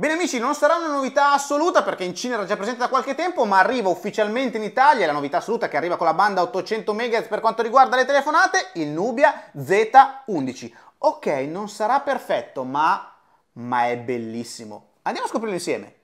Bene amici, non sarà una novità assoluta perché in Cina era già presente da qualche tempo, ma arriva ufficialmente in Italia, la novità assoluta che arriva con la banda 800 MHz per quanto riguarda le telefonate, il Nubia Z11. Ok, non sarà perfetto, ma, ma è bellissimo. Andiamo a scoprirlo insieme.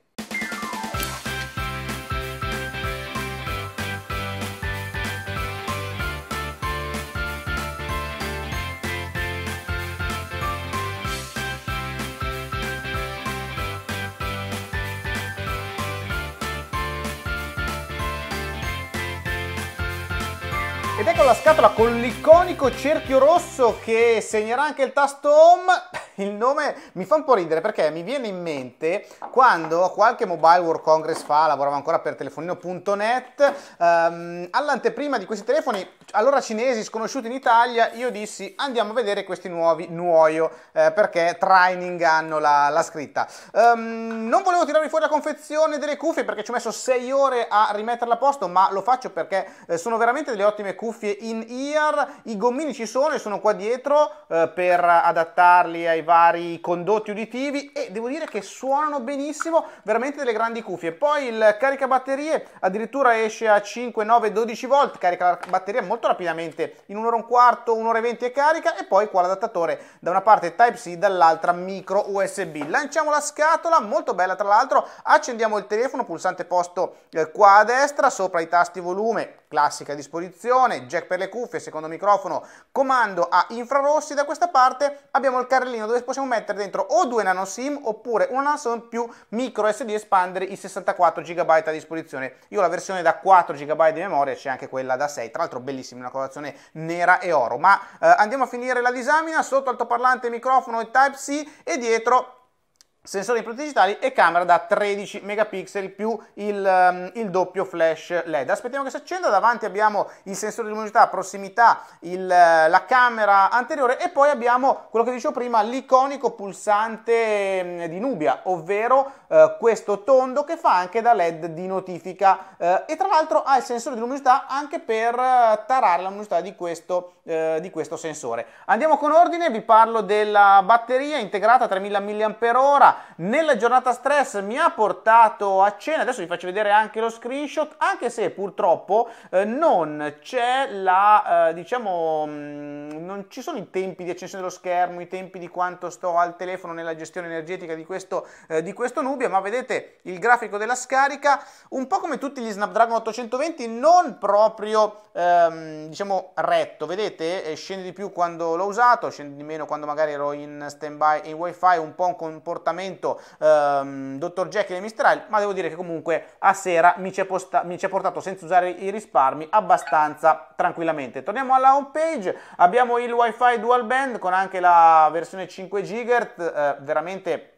Ed ecco la scatola con l'iconico cerchio rosso che segnerà anche il tasto home il nome mi fa un po' ridere perché mi viene in mente quando qualche Mobile World Congress fa, lavoravo ancora per telefonino.net, ehm, all'anteprima di questi telefoni, allora cinesi sconosciuti in Italia, io dissi andiamo a vedere questi nuovi Nuoio eh, perché Training hanno la, la scritta. Ehm, non volevo tirarvi fuori la confezione delle cuffie perché ci ho messo 6 ore a rimetterla a posto, ma lo faccio perché eh, sono veramente delle ottime cuffie in ear, i gommini ci sono e sono qua dietro eh, per adattarli ai vari condotti uditivi e devo dire che suonano benissimo, veramente delle grandi cuffie. Poi il caricabatterie addirittura esce a 5, 9, 12 volt, carica la batteria molto rapidamente, in un'ora e un quarto, un'ora e venti e carica e poi qua l'adattatore da una parte Type-C, dall'altra micro USB. Lanciamo la scatola, molto bella tra l'altro, accendiamo il telefono, pulsante posto eh, qua a destra, sopra i tasti volume, classica disposizione, jack per le cuffie, secondo microfono, comando a infrarossi, da questa parte abbiamo il carrellino dove dove possiamo mettere dentro o due nano SIM oppure una nano SIM più micro SD espandere i 64 GB a disposizione. Io ho la versione da 4 GB di memoria, c'è anche quella da 6, tra l'altro bellissima, una colorazione nera e oro. Ma eh, andiamo a finire la disamina, sotto altoparlante, microfono e Type-C e dietro sensore di prodotti digitali e camera da 13 megapixel più il, ehm, il, doppio flash LED. Aspettiamo che si accenda, davanti abbiamo il sensore di luminosità, prossimità, il, eh, la camera anteriore e poi abbiamo quello che dicevo prima, l'iconico pulsante ehm, di Nubia, ovvero eh, questo tondo che fa anche da LED di notifica eh, e tra l'altro ha il sensore di luminosità anche per eh, tarare la luminosità di questo, eh, di questo sensore. Andiamo con ordine, vi parlo della batteria integrata 3000 mAh nella giornata stress mi ha portato a cena, adesso vi faccio vedere anche lo screenshot, anche se purtroppo eh, non c'è la, eh, diciamo, mh, mm, non ci sono i tempi di accensione dello schermo, i tempi di quanto sto al telefono nella gestione energetica di questo, eh, di questo Nubia, ma vedete il grafico della scarica, un po' come tutti gli Snapdragon 820, non proprio, ehm, diciamo, retto, vedete? Eh, scende di più quando l'ho usato, scende di meno quando magari ero in standby in wifi, un po' un comportamento momento ehm, Dr. Jekyll e Mistral, ma devo dire che comunque a sera mi ci è portato senza usare i risparmi abbastanza tranquillamente. Torniamo alla home page, abbiamo il wifi dual band con anche la versione 5 GHz, eh, veramente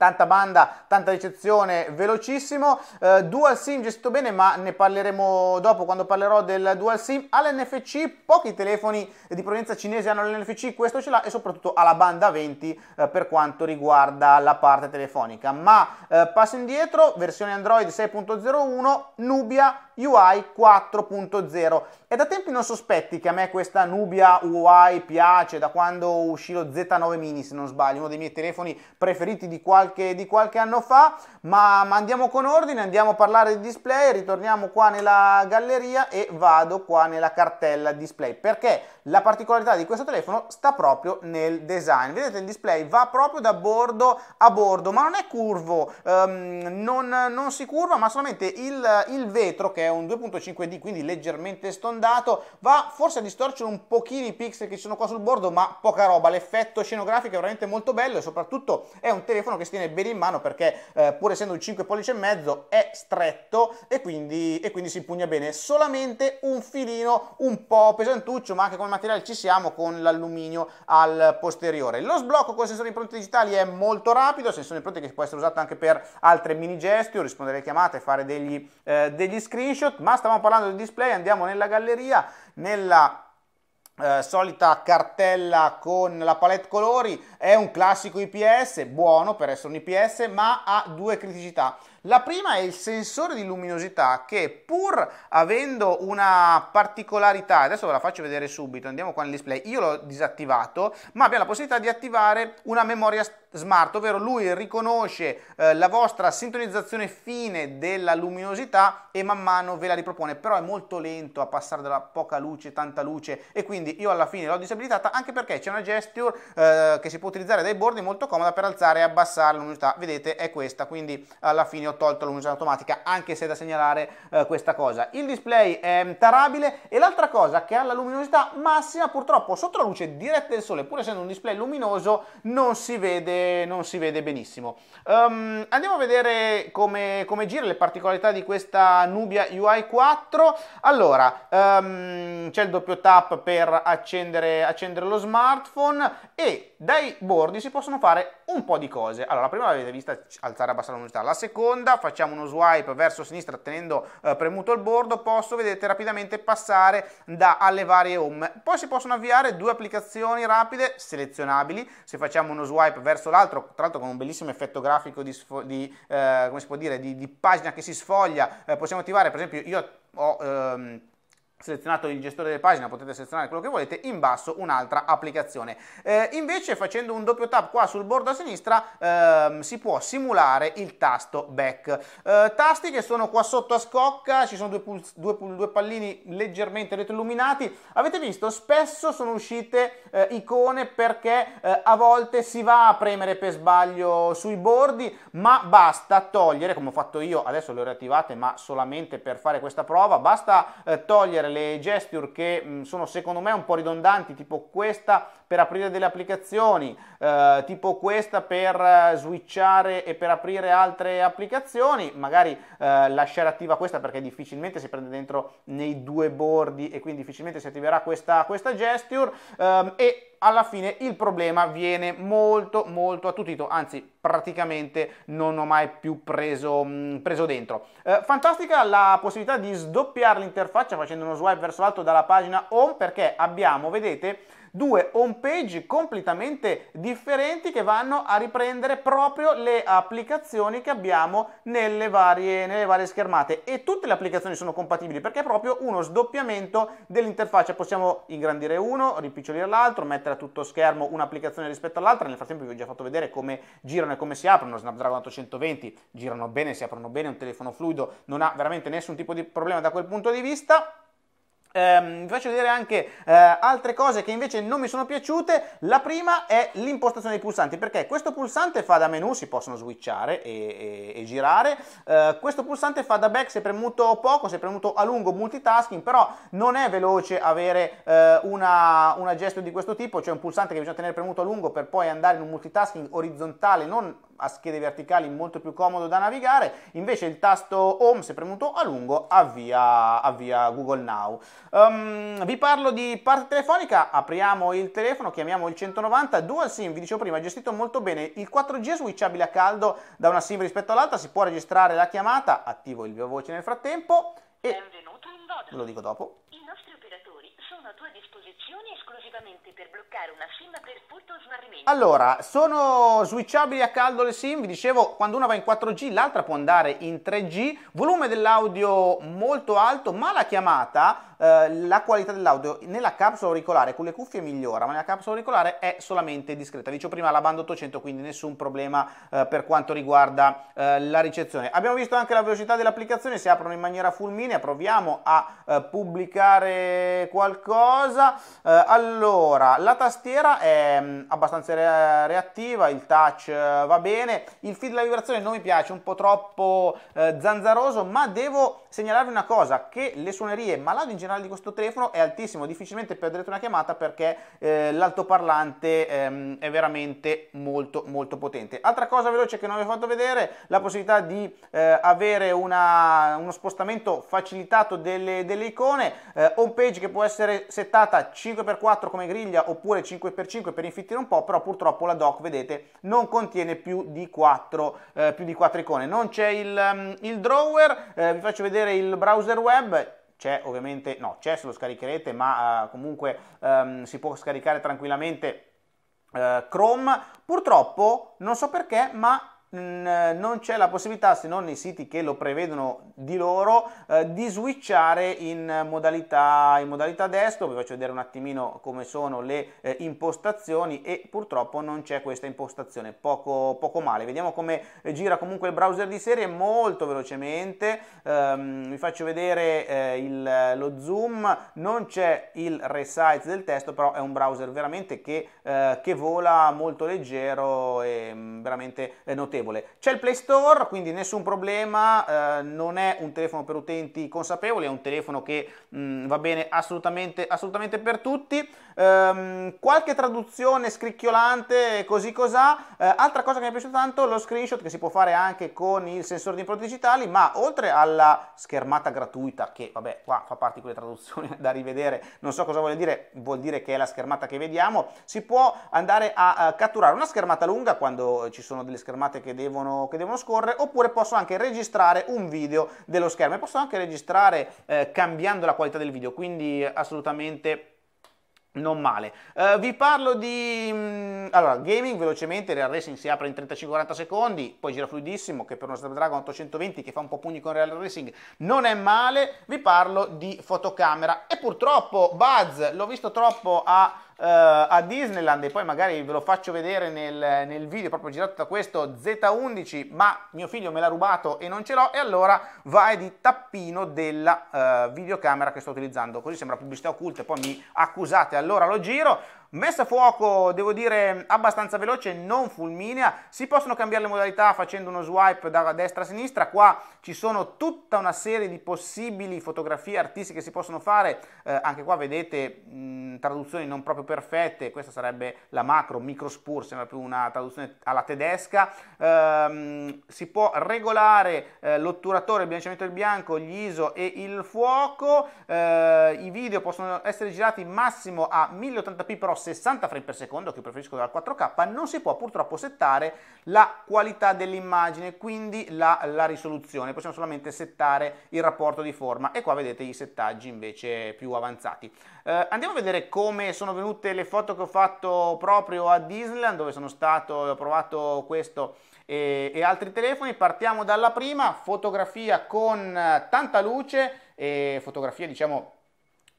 tanta banda, tanta ricezione, velocissimo. Eh, dual SIM gestito bene, ma ne parleremo dopo quando parlerò del dual SIM. All'NFC pochi telefoni di provenienza cinese hanno l'NFC, questo ce l'ha e soprattutto alla banda 20 eh, per quanto riguarda la parte telefonica. Ma eh, passo indietro, versione Android 6.01, Nubia UI 4.0. È da tempi non sospetti che a me questa Nubia UI piace, da quando uscì lo Z9 mini se non sbaglio, uno dei miei telefoni preferiti di qualche, di qualche anno fa, ma, ma andiamo con ordine, andiamo a parlare di display, ritorniamo qua nella galleria e vado qua nella cartella display, perché la particolarità di questo telefono sta proprio nel design. Vedete il display va proprio da bordo a bordo, ma non è curvo, um, non, non, si curva, ma solamente il, il vetro che è un 2.5D, quindi leggermente stondato, va forse a distorcere un pochino i pixel che ci sono qua sul bordo, ma poca roba, l'effetto scenografico è veramente molto bello e soprattutto è un telefono che si tiene bene in mano perché eh, pur essendo un 5 pollici e mezzo è stretto e quindi, e quindi si impugna bene, solamente un filino un po' pesantuccio, ma anche come materiale ci siamo con l'alluminio al posteriore. Lo sblocco con il sensore di impronte digitali è molto rapido, sensore di impronte che può essere usato anche per altre mini gesti o rispondere alle chiamate, fare degli, eh, degli screenshot screenshot, ma stavamo parlando del display, andiamo nella galleria, nella eh, solita cartella con la palette colori, è un classico IPS, buono per essere un IPS, ma ha due criticità. La prima è il sensore di luminosità che pur avendo una particolarità, adesso ve la faccio vedere subito, andiamo qua nel display, io l'ho disattivato, ma abbiamo la possibilità di attivare una memoria smart, ovvero lui riconosce eh, la vostra sintonizzazione fine della luminosità e man mano ve la ripropone, però è molto lento a passare dalla poca luce, tanta luce e quindi io alla fine l'ho disabilitata anche perché c'è una gesture eh, che si può utilizzare dai bordi molto comoda per alzare e abbassare la luminosità, vedete è questa, quindi alla fine ho ho tolto la luminosità automatica, anche se è da segnalare eh, questa cosa. Il display è tarabile e l'altra cosa che ha la luminosità massima, purtroppo sotto la luce diretta del sole, pur essendo un display luminoso, non si vede, non si vede benissimo. Um, andiamo a vedere come, come gira le particolarità di questa Nubia UI 4. Allora, um, c'è il doppio tap per accendere, accendere lo smartphone e dai bordi si possono fare un po' di cose. Allora, la prima l'avete vista alzare e abbassare la luminosità, la seconda sponda, facciamo uno swipe verso sinistra tenendo eh, premuto il bordo, posso, vedete, rapidamente passare da, alle varie home. Poi si possono avviare due applicazioni rapide selezionabili, se facciamo uno swipe verso l'altro, tra l'altro con un bellissimo effetto grafico di, di, eh, dire, di, di pagina che si sfoglia, eh, possiamo attivare, per esempio io ho... Ehm, selezionato il gestore delle pagine, potete selezionare quello che volete, in basso un'altra applicazione. Eh, invece facendo un doppio tap qua sul bordo a sinistra ehm, si può simulare il tasto back. Eh, tasti che sono qua sotto a scocca, ci sono due, puls- due, pul- due pallini leggermente retroilluminati. Avete visto? Spesso sono uscite eh, icone perché eh, a volte si va a premere per sbaglio sui bordi, ma basta togliere, come ho fatto io, adesso le ho riattivate, ma solamente per fare questa prova, basta eh, togliere le gesture che mh, mm, sono secondo me un po' ridondanti, tipo questa per aprire delle applicazioni, eh, tipo questa per eh, switchare e per aprire altre applicazioni, magari eh, lasciare attiva questa perché difficilmente si prende dentro nei due bordi e quindi difficilmente si attiverà questa, questa gesture eh, e alla fine il problema viene molto molto attutito, anzi praticamente non ho mai più preso, mh, mm, preso dentro. Eh, fantastica la possibilità di sdoppiare l'interfaccia facendo uno swipe verso l'alto dalla pagina home perché abbiamo, vedete, due home page completamente differenti che vanno a riprendere proprio le applicazioni che abbiamo nelle varie, nelle varie schermate e tutte le applicazioni sono compatibili perché è proprio uno sdoppiamento dell'interfaccia, possiamo ingrandire uno, rimpicciolire l'altro, mettere a tutto schermo un'applicazione rispetto all'altra, nel frattempo vi ho già fatto vedere come girano e come si aprono, Snapdragon 820 girano bene, si aprono bene, un telefono fluido non ha veramente nessun tipo di problema da quel punto di vista. Ehm, vi faccio vedere anche eh, altre cose che invece non mi sono piaciute. La prima è l'impostazione dei pulsanti, perché questo pulsante fa da menu, si possono switchare e, e, e girare. Eh, questo pulsante fa da back se premuto poco, se premuto a lungo, multitasking, però non è veloce avere eh, una, una gesto di questo tipo, cioè un pulsante che bisogna tenere premuto a lungo per poi andare in un multitasking orizzontale, non a schede verticali molto più comodo da navigare, invece il tasto Home, se premuto a lungo, avvia, avvia Google Now. Um, vi parlo di parte telefonica, apriamo il telefono, chiamiamo il 190, Dual SIM, vi dicevo prima, gestito molto bene, il 4G è switchabile a caldo da una SIM rispetto all'altra, si può registrare la chiamata, attivo il mio voce nel frattempo e... Benvenuto in Vodafone. Ve lo dico dopo a tua disposizione esclusivamente per bloccare una SIM per furto o smarrimento. Allora, sono switchabili a caldo le SIM, vi dicevo, quando una va in 4G l'altra può andare in 3G, volume dell'audio molto alto, ma la chiamata eh, la qualità dell'audio nella capsula auricolare con le cuffie migliora, ma nella capsula auricolare è solamente discreta. Dicevo prima la banda 800, quindi nessun problema eh, per quanto riguarda eh, la ricezione. Abbiamo visto anche la velocità dell'applicazione, si aprono in maniera fulminea, proviamo a eh, pubblicare qualcosa. Eh, allora, la tastiera è mh, mm, abbastanza re- reattiva, il touch va bene, il feed della vibrazione non mi piace, un po' troppo zanzaroso, ma devo segnalarvi una cosa, che le suonerie, ma l'audio in generale generale di questo telefono è altissimo, difficilmente perderete una chiamata perché eh, l'altoparlante ehm, è veramente molto molto potente. Altra cosa veloce che non vi ho fatto vedere, la possibilità di eh, avere una, uno spostamento facilitato delle, delle icone, eh, home page che può essere settata 5x4 come griglia oppure 5x5 per infittire un po', però purtroppo la doc, vedete, non contiene più di 4, eh, più di 4 icone. Non c'è il, um, il, drawer, eh, vi faccio vedere il browser web, c'è ovviamente, no, c'è se lo scaricherete, ma uh, comunque um, si può scaricare tranquillamente uh, Chrome. Purtroppo, non so perché, ma non c'è la possibilità, se non nei siti che lo prevedono di loro, eh, di switchare in modalità, in modalità desktop. Vi faccio vedere un attimino come sono le eh, impostazioni e purtroppo non c'è questa impostazione, poco, poco, male. Vediamo come gira comunque il browser di serie molto velocemente. Um, vi faccio vedere eh, il, lo zoom, non c'è il resize del testo, però è un browser veramente che, eh, che vola molto leggero e mm, veramente eh, notevole notevole. C'è il Play Store, quindi nessun problema, eh, non è un telefono per utenti consapevoli, è un telefono che mh, mm, va bene assolutamente, assolutamente per tutti. Ehm, qualche traduzione scricchiolante, così cos'ha. Eh, altra cosa che mi è piaciuta tanto, lo screenshot che si può fare anche con il sensore di impronte digitali, ma oltre alla schermata gratuita, che vabbè qua fa parte di quelle traduzioni da rivedere, non so cosa vuol dire, vuol dire che è la schermata che vediamo, si può andare a, a catturare una schermata lunga quando ci sono delle schermate che che devono, che devono, scorrere, oppure posso anche registrare un video dello schermo e posso anche registrare eh, cambiando la qualità del video, quindi assolutamente non male. Uh, vi parlo di mh, mm, allora, gaming velocemente, Real Racing si apre in 35-40 secondi, poi gira fluidissimo che per uno Snapdragon 820 che fa un po' pugni con Real Racing non è male. Vi parlo di fotocamera e purtroppo Buzz l'ho visto troppo a eh, a Disneyland e poi magari ve lo faccio vedere nel, nel video proprio girato da questo Z11 ma mio figlio me l'ha rubato e non ce l'ho e allora vai di tappino della eh, videocamera che sto utilizzando così sembra pubblicità occulta e poi mi accusate allora lo giro Messa a fuoco, devo dire, abbastanza veloce, non fulminea. Si possono cambiare le modalità facendo uno swipe da destra a sinistra. Qua ci sono tutta una serie di possibili fotografie artistiche che si possono fare. Eh, anche qua vedete mh, traduzioni non proprio perfette. Questa sarebbe la macro, micro spur, sembra più una traduzione alla tedesca. Eh, si può regolare eh, l'otturatore, il bilanciamento del bianco, gli ISO e il fuoco. Eh, I video possono essere girati massimo a 1080p però 60 frame per secondo che preferisco dal 4K, non si può purtroppo settare la qualità dell'immagine, quindi la, la risoluzione, possiamo solamente settare il rapporto di forma e qua vedete i settaggi invece più avanzati. Eh, andiamo a vedere come sono venute le foto che ho fatto proprio a Disneyland dove sono stato e ho provato questo e, e altri telefoni. Partiamo dalla prima, fotografia con tanta luce e fotografia diciamo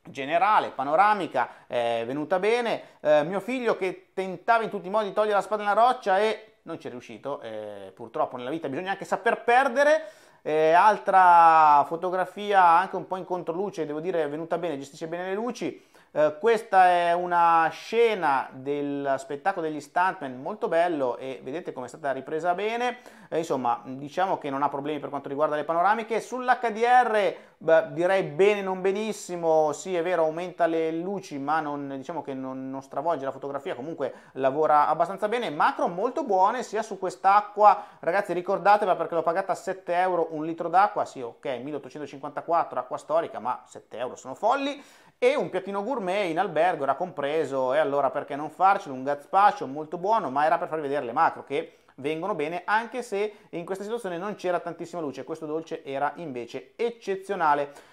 generale, panoramica, è venuta bene. Eh, mio figlio che tentava in tutti i modi di togliere la spada nella roccia e non ci è riuscito. Eh, purtroppo nella vita bisogna anche saper perdere. Eh, altra fotografia anche un po' in controluce, devo dire è venuta bene, gestisce bene le luci. Eh, questa è una scena del spettacolo degli stuntman molto bello e vedete come è stata ripresa bene. Eh, insomma, diciamo che non ha problemi per quanto riguarda le panoramiche. Sull'HDR Beh, direi bene, non benissimo. Sì, è vero, aumenta le luci, ma non, diciamo che non, non, stravolge la fotografia. Comunque lavora abbastanza bene. Macro molto buone sia su quest'acqua. Ragazzi, ricordatevela perché l'ho pagata a 7 euro un litro d'acqua. Sì, ok, 1854, acqua storica, ma 7 euro sono folli. E un piattino gourmet in albergo era compreso. E allora perché non farcelo? Un gazpacio molto buono, ma era per farvi vedere le macro che vengono bene anche se in questa situazione non c'era tantissima luce, questo dolce era invece eccezionale.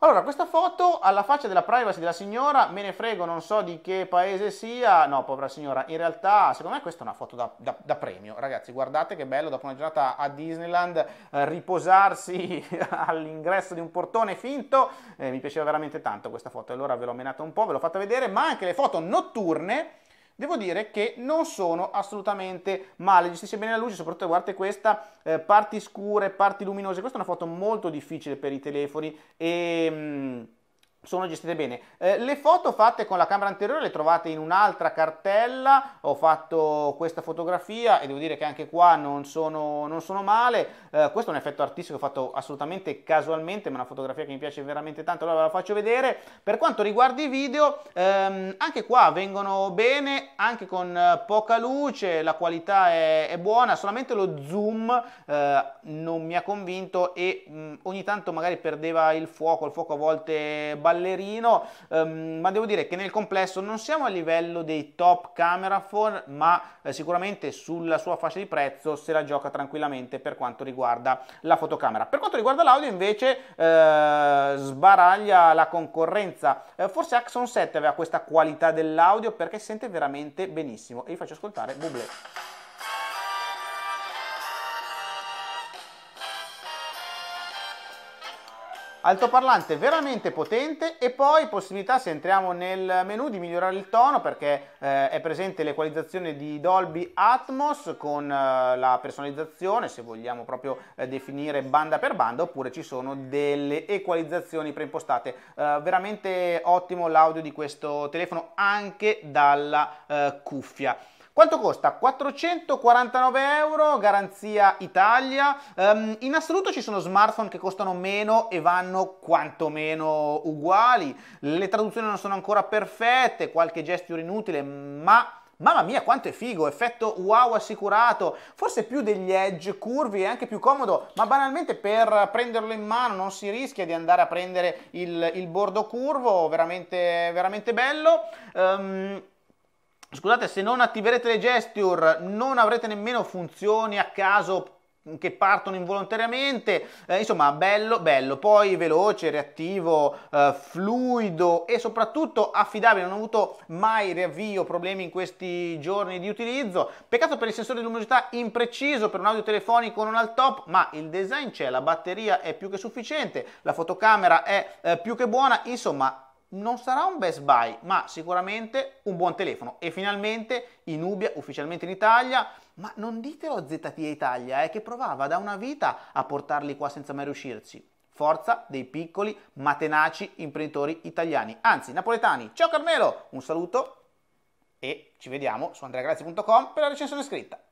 Allora, questa foto alla faccia della privacy della signora, me ne frego, non so di che paese sia, no, povera signora, in realtà secondo me questa è una foto da, da, da premio, ragazzi, guardate che bello dopo una giornata a Disneyland eh, riposarsi all'ingresso di un portone finto, eh, mi piaceva veramente tanto questa foto, allora ve l'ho menata un po', ve l'ho fatta vedere, ma anche le foto notturne, devo dire che non sono assolutamente male, gestisce bene la luce, soprattutto guardate questa, eh, parti scure, parti luminose, questa è una foto molto difficile per i telefoni e... Mh, mm, sono gestite bene. Eh, le foto fatte con la camera anteriore le trovate in un'altra cartella, ho fatto questa fotografia e devo dire che anche qua non sono, non sono male, eh, questo è un effetto artistico fatto assolutamente casualmente, ma è una fotografia che mi piace veramente tanto, allora ve la faccio vedere. Per quanto riguarda i video, ehm, anche qua vengono bene, anche con eh, poca luce, la qualità è, è buona, solamente lo zoom eh, non mi ha convinto e mh, mm, ogni tanto magari perdeva il fuoco, il fuoco a volte ballerino, ehm, ma devo dire che nel complesso non siamo a livello dei top camera phone, ma eh, sicuramente sulla sua fascia di prezzo se la gioca tranquillamente per quanto riguarda la fotocamera. Per quanto riguarda l'audio invece eh, sbaraglia la concorrenza, eh, forse Axon 7 aveva questa qualità dell'audio perché sente veramente benissimo e vi faccio ascoltare Bublé. altoparlante veramente potente e poi possibilità se entriamo nel menu di migliorare il tono perché eh, è presente l'equalizzazione di Dolby Atmos con eh, la personalizzazione se vogliamo proprio eh, definire banda per banda oppure ci sono delle equalizzazioni preimpostate eh, veramente ottimo l'audio di questo telefono anche dalla eh, cuffia quanto costa? 449 euro, garanzia Italia. Um, in assoluto ci sono smartphone che costano meno e vanno quantomeno uguali. Le traduzioni non sono ancora perfette, qualche gesture inutile, ma... Mamma mia, quanto è figo, effetto wow assicurato, forse più degli edge curvi, è anche più comodo, ma banalmente per prenderlo in mano non si rischia di andare a prendere il, il bordo curvo, veramente, veramente bello. Um, Scusate, se non attiverete le gesture non avrete nemmeno funzioni a caso che partono involontariamente, eh, insomma bello, bello, poi veloce, reattivo, eh, fluido e soprattutto affidabile, non ho avuto mai riavvio, problemi in questi giorni di utilizzo, peccato per il sensore di luminosità impreciso, per un audio telefonico non al top, ma il design c'è, la batteria è più che sufficiente, la fotocamera è eh, più che buona, insomma non sarà un best buy, ma sicuramente un buon telefono. E finalmente in Nubia, ufficialmente in Italia, ma non ditelo a ZTE Italia, eh, che provava da una vita a portarli qua senza mai riuscirci. Forza dei piccoli ma tenaci imprenditori italiani, anzi napoletani. Ciao Carmelo, un saluto e ci vediamo su andreagrazia.com per la recensione scritta.